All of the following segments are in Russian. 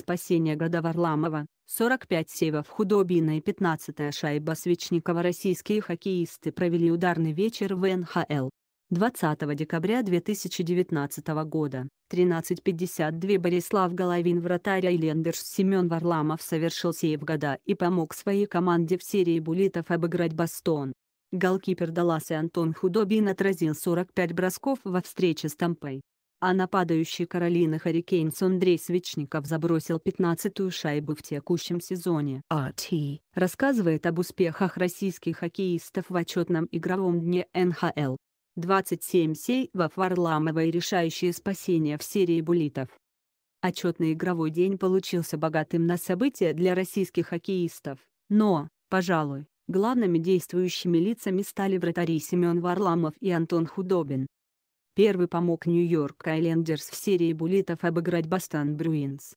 спасения года Варламова, 45 севов худобина и 15 шайба Свечникова российские хоккеисты провели ударный вечер в НХЛ. 20 декабря 2019 года, 13.52 Борислав Головин вратарь Айлендерс Семен Варламов совершил сейв года и помог своей команде в серии буллитов обыграть Бастон. Голкипер Далас и Антон Худобин отразил 45 бросков во встрече с Тампой а нападающий Каролина Харрикейнс Андрей Свечников забросил 15-ю шайбу в текущем сезоне. RT а рассказывает об успехах российских хоккеистов в отчетном игровом дне НХЛ. 27 сейвов Варламова и решающее спасение в серии буллитов. Отчетный игровой день получился богатым на события для российских хоккеистов, но, пожалуй, главными действующими лицами стали вратари Семен Варламов и Антон Худобин. Первый помог Нью-Йорк Айлендерс в серии буллитов обыграть Бостон Брюинс.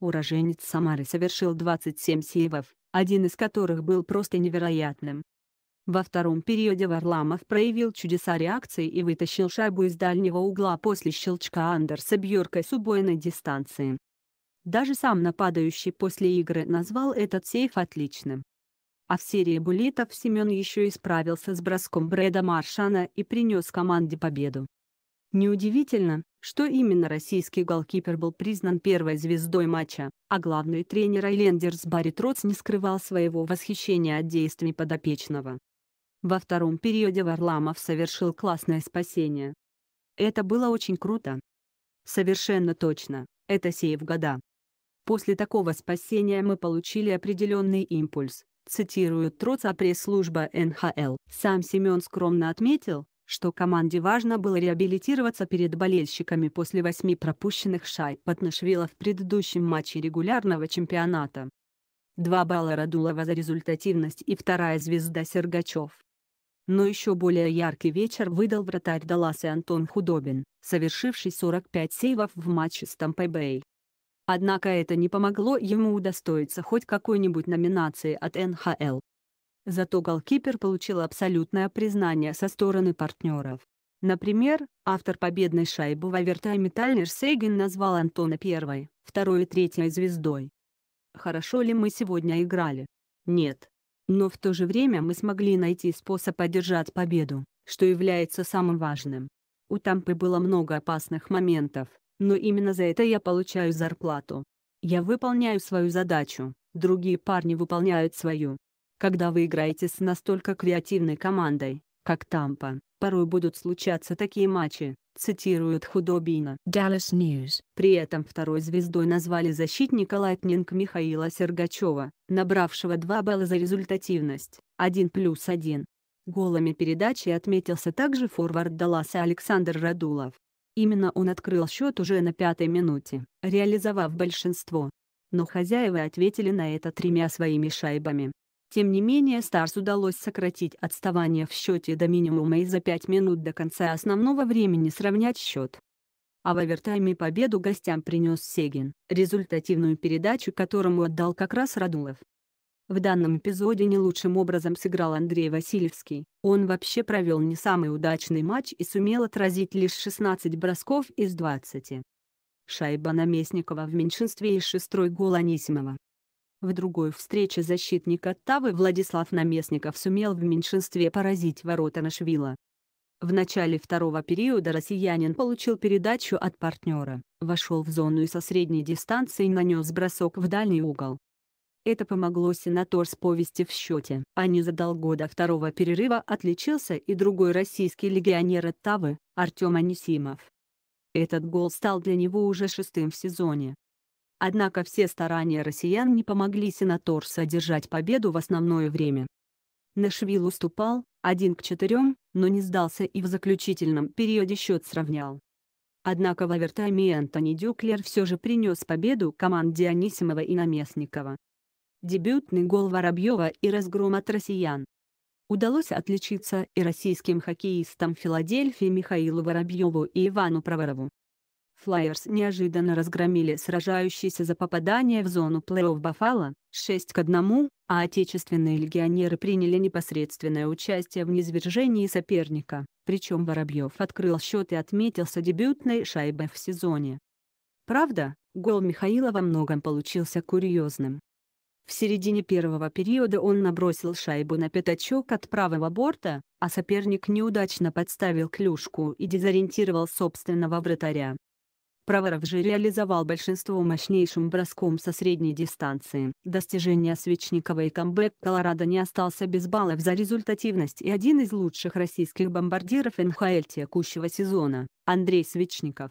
Уроженец Самары совершил 27 сейвов, один из которых был просто невероятным. Во втором периоде Варламов проявил чудеса реакции и вытащил шайбу из дальнего угла после щелчка Андерса Бьерка с убойной дистанции. Даже сам нападающий после игры назвал этот сейф отличным. А в серии буллитов Семен еще и справился с броском Брэда Маршана и принес команде победу. Неудивительно, что именно российский голкипер был признан первой звездой матча, а главный тренер Айлендерс Барри Троц не скрывал своего восхищения от действий подопечного. Во втором периоде Варламов совершил классное спасение. Это было очень круто. Совершенно точно, это сейв года. После такого спасения мы получили определенный импульс, цитирует Троца пресс-служба НХЛ. Сам Семен скромно отметил, что команде важно было реабилитироваться перед болельщиками после восьми пропущенных шайб под Нашвилла в предыдущем матче регулярного чемпионата. Два балла Радулова за результативность и вторая звезда Сергачев. Но еще более яркий вечер выдал вратарь Далласа Антон Худобин, совершивший 45 сейвов в матче с Тампой-Бэй. Однако это не помогло ему удостоиться хоть какой-нибудь номинации от НХЛ. Зато голкипер получил абсолютное признание со стороны партнеров. Например, автор победной шайбы в овертайме Тайлер Сейген назвал Антона первой, второй и третьей звездой. Хорошо ли мы сегодня играли? Нет. Но в то же время мы смогли найти способ одержать победу, что является самым важным. У Тампы было много опасных моментов, но именно за это я получаю зарплату. Я выполняю свою задачу, другие парни выполняют свою. Когда вы играете с настолько креативной командой, как Тампа, порой будут случаться такие матчи, цитирует Худобина. Dallas News. При этом второй звездой назвали защитника Лайтнинг Михаила Сергачева, набравшего 2 балла за результативность, 1 плюс 1. Голами передачи отметился также форвард Далласа Александр Радулов. Именно он открыл счет уже на пятой минуте, реализовав большинство. Но хозяева ответили на это тремя своими шайбами. Тем не менее Старс удалось сократить отставание в счете до минимума и за 5 минут до конца основного времени сравнять счет. А в овертайме победу гостям принес Сегин, результативную передачу которому отдал как раз Радулов. В данном эпизоде не лучшим образом сыграл Андрей Васильевский, он вообще провел не самый удачный матч и сумел отразить лишь 16 бросков из 20. Шайба Наместникова в меньшинстве и шестой гол Анисимова. В другой встрече защитник Оттавы Владислав Наместников сумел в меньшинстве поразить ворота Нашвила. В начале второго периода россиянин получил передачу от партнера, вошел в зону и со средней дистанции нанес бросок в дальний угол. Это помогло сенатор с повести в счете. А незадолго до второго перерыва отличился и другой российский легионер Оттавы, Артем Анисимов. Этот гол стал для него уже шестым в сезоне. Однако все старания россиян не помогли Сенаторсу одержать победу в основное время. Нашвил уступал, 1 к 4, но не сдался и в заключительном периоде счет сравнял. Однако в овертайме Энтони Дюклер все же принес победу команде Анисимова и Наместникова. Дебютный гол Воробьева и разгром от россиян. Удалось отличиться и российским хоккеистам Филадельфии Михаилу Воробьеву и Ивану Проворову. Флайерс неожиданно разгромили сражающиеся за попадание в зону плей-офф Баффало 6 к 1, а отечественные легионеры приняли непосредственное участие в низвержении соперника, причем Воробьев открыл счет и отметился дебютной шайбой в сезоне. Правда, гол Михаила во многом получился курьезным. В середине первого периода он набросил шайбу на пятачок от правого борта, а соперник неудачно подставил клюшку и дезориентировал собственного вратаря. Проворов же реализовал большинство мощнейшим броском со средней дистанции. Достижение Свечникова и камбэк Колорадо не остался без баллов за результативность и один из лучших российских бомбардиров НХЛ текущего сезона, Андрей Свечников.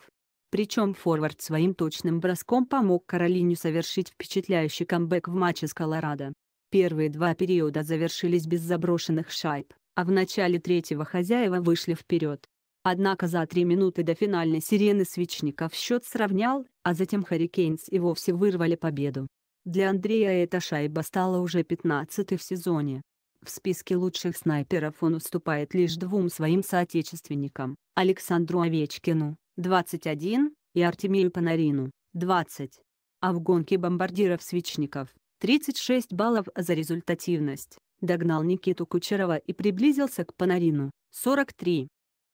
Причем форвард своим точным броском помог Каролине совершить впечатляющий камбэк в матче с Колорадо. Первые два периода завершились без заброшенных шайб, а в начале третьего хозяева вышли вперед. Однако за три минуты до финальной сирены свечников счет сравнял, а затем Харрикейнс и вовсе вырвали победу. Для Андрея эта шайба стала уже 15-й в сезоне. В списке лучших снайперов он уступает лишь двум своим соотечественникам – Александру Овечкину, 21, и Артемию Панарину, 20. А в гонке бомбардиров-свечников – 36 баллов за результативность, догнал Никиту Кучерова и приблизился к Панарину, 43.